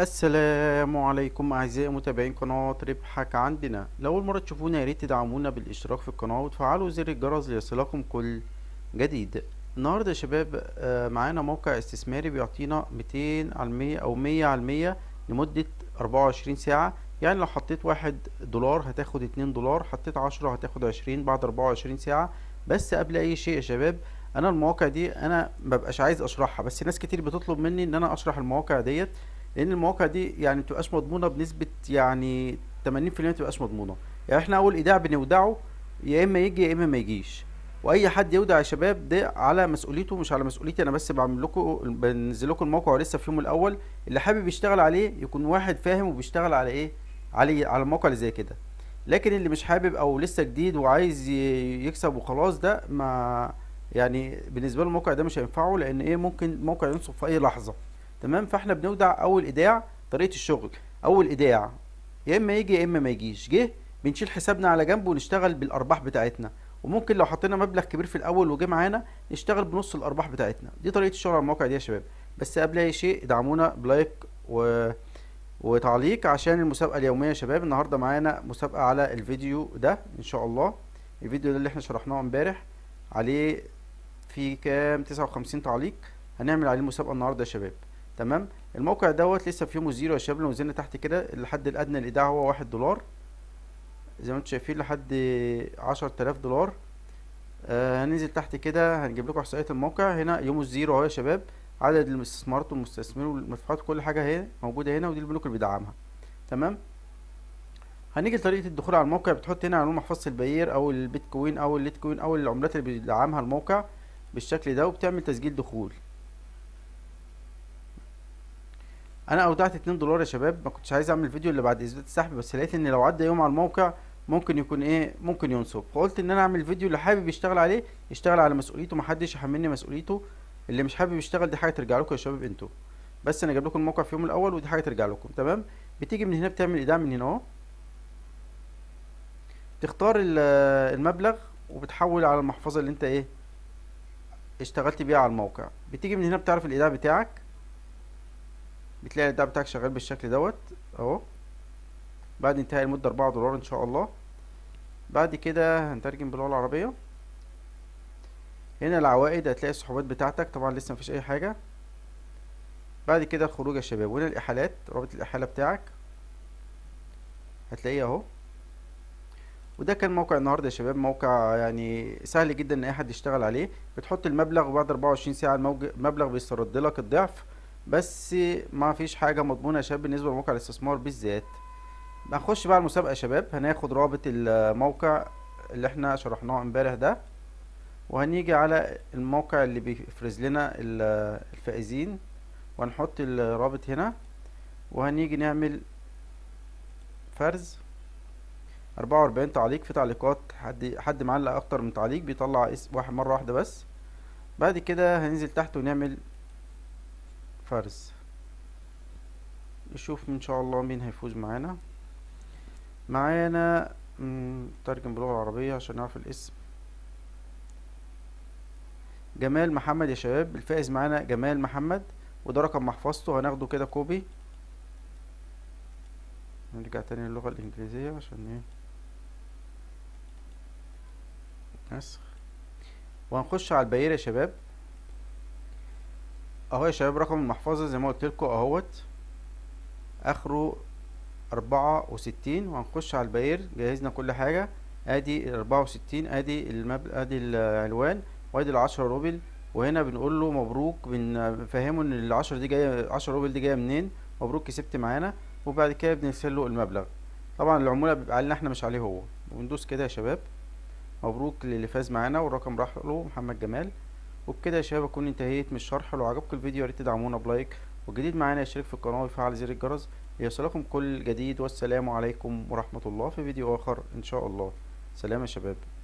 السلام عليكم اعزائي متابعين قناه ربحك عندنا لو اول مرة تشوفونا يا ريت تدعمونا بالاشتراك في القناه وتفعلوا زر الجرس ليصلكم كل جديد النهارده يا شباب آه، معانا موقع استثماري بيعطينا 200 على 100 او 100 على 100 لمده 24 ساعه يعني لو حطيت واحد دولار هتاخد 2 دولار حطيت 10 هتاخد 20 بعد 24 ساعه بس قبل اي شيء يا شباب انا المواقع دي انا مبقاش عايز اشرحها بس ناس كتير بتطلب مني ان انا اشرح المواقع ديت لان المواقع دي يعني تبقاش مضمونه بنسبه يعني 80% تبقاش مضمونه يعني احنا اول ايداع بنودعه يا اما يجي يا اما ما يجيش واي حد يودع يا شباب ده على مسؤوليته مش على مسؤوليتي انا بس بعمل لكم بنزل لكم الموقع ولسه في يوم الاول اللي حابب يشتغل عليه يكون واحد فاهم وبيشتغل على ايه على إيه؟ على الموقع اللي زي كده لكن اللي مش حابب او لسه جديد وعايز يكسب وخلاص ده ما يعني بالنسبه له الموقع ده مش هينفعه لان ايه ممكن موقع ينصب في اي لحظه تمام فاحنا بنودع اول ايداع طريقه الشغل اول ايداع يا اما يجي يا اما ما يجيش جه بنشيل حسابنا على جنب ونشتغل بالارباح بتاعتنا وممكن لو حطينا مبلغ كبير في الاول وجه معانا نشتغل بنص الارباح بتاعتنا دي طريقه الشغل على المواقع دي يا شباب بس قبل اي شيء ادعمونا بلايك و... وتعليق عشان المسابقه اليوميه يا شباب النهارده معانا مسابقه على الفيديو ده ان شاء الله الفيديو ده اللي احنا شرحناه امبارح عليه في كام 59 تعليق هنعمل عليه مسابقه النهارده يا شباب تمام الموقع دوت لسه في يوم الزيرو يا شباب لو نزلنا تحت كده الحد الادنى الايداع هو واحد دولار زي ما انتم شايفين لحد عشر تلاف دولار آه هننزل تحت كده هنجيب لكم احصائيه الموقع هنا يوم الزيرو اهو يا شباب عدد الاستثمارات والمستثمرين والمدفوعات كل حاجه هي موجوده هنا ودي البنوك اللي بيدعمها تمام هنيجي لطريقه الدخول على الموقع بتحط هنا عنوان محفظه البيير او البيتكوين او الليتكوين او العملات اللي بيدعمها الموقع بالشكل ده وبتعمل تسجيل دخول انا اودعت 2 دولار يا شباب ما كنتش عايز اعمل الفيديو اللي بعد اثبات السحب بس لقيت ان لو عدى يوم على الموقع ممكن يكون ايه ممكن ينصب فقلت ان انا اعمل الفيديو اللي حابب يشتغل عليه يشتغل على مسؤوليته محدش يحملني مسؤوليته اللي مش حابب يشتغل دي حاجه ترجع لكم يا شباب انتوا بس انا جايب لكم الموقع في يوم الاول ودي حاجه ترجع لكم تمام بتيجي من هنا بتعمل ايداع من هنا اهو تختار المبلغ وبتحول على المحفظه اللي انت ايه اشتغلت بيها على الموقع بتيجي من هنا بتعرف الايداع بتاعك بتلاقي الدعم بتاعك شغال بالشكل دوت اهو بعد انتهاء المدة أربعة دولار إن شاء الله بعد كده هنترجم باللغة العربية هنا العوائد هتلاقي السحوبات بتاعتك طبعا لسه مفيش أي حاجة بعد كده الخروج يا شباب وهنا الإحالات رابط الإحالة بتاعك هتلاقيه أهو وده كان موقع النهارده يا شباب موقع يعني سهل جدا ان اي حد يشتغل عليه بتحط المبلغ وبعد 24 ساعه المبلغ بيسترد لك الضعف بس ما فيش حاجه مضمونه يا شباب بالنسبه لموقع الاستثمار بالذات هنخش بقى المسابقه يا شباب هناخد رابط الموقع اللي احنا شرحناه امبارح ده وهنيجي على الموقع اللي بيفرز لنا الفائزين وهنحط الرابط هنا وهنيجي نعمل فرز أربعة وأربعين تعليق في تعليقات حد حد معلق اكتر من تعليق بيطلع اسم واحد مره واحده بس بعد كده هننزل تحت ونعمل فارس نشوف ان شاء الله مين هيفوز معانا معانا ترجم باللغة العربية عشان نعرف الاسم جمال محمد يا شباب الفائز معانا جمال محمد وده رقم محفظته هناخده كده كوبي نرجع تاني للغة الإنجليزية عشان ايه نسخ وهنخش على البير يا شباب اهو يا شباب رقم المحفظة زي ما قلت لكم اهوت اخره اربعة وستين وهنخش على البير جهزنا كل حاجة ادي اربعة وستين ادي المبل... ادي العنوان وادي العشرة روبل وهنا بنقول له مبروك بنفهمه ان العشرة دي جاية عشرة روبل دي جاية منين مبروك كسبت معانا وبعد كده بنرسل له المبلغ طبعا العمولة بيبقى علينا احنا مش عليه هو وندوس كده يا شباب مبروك للي فاز معانا والرقم راح له محمد جمال وبكده يا شباب اكون انتهيت من الشرح لو عجبكم الفيديو يا ريت تدعمونا بلايك والجديد معانا يشترك في القناه ويفعل زر الجرس ليصلكم كل جديد والسلام عليكم ورحمه الله في فيديو اخر ان شاء الله سلام يا شباب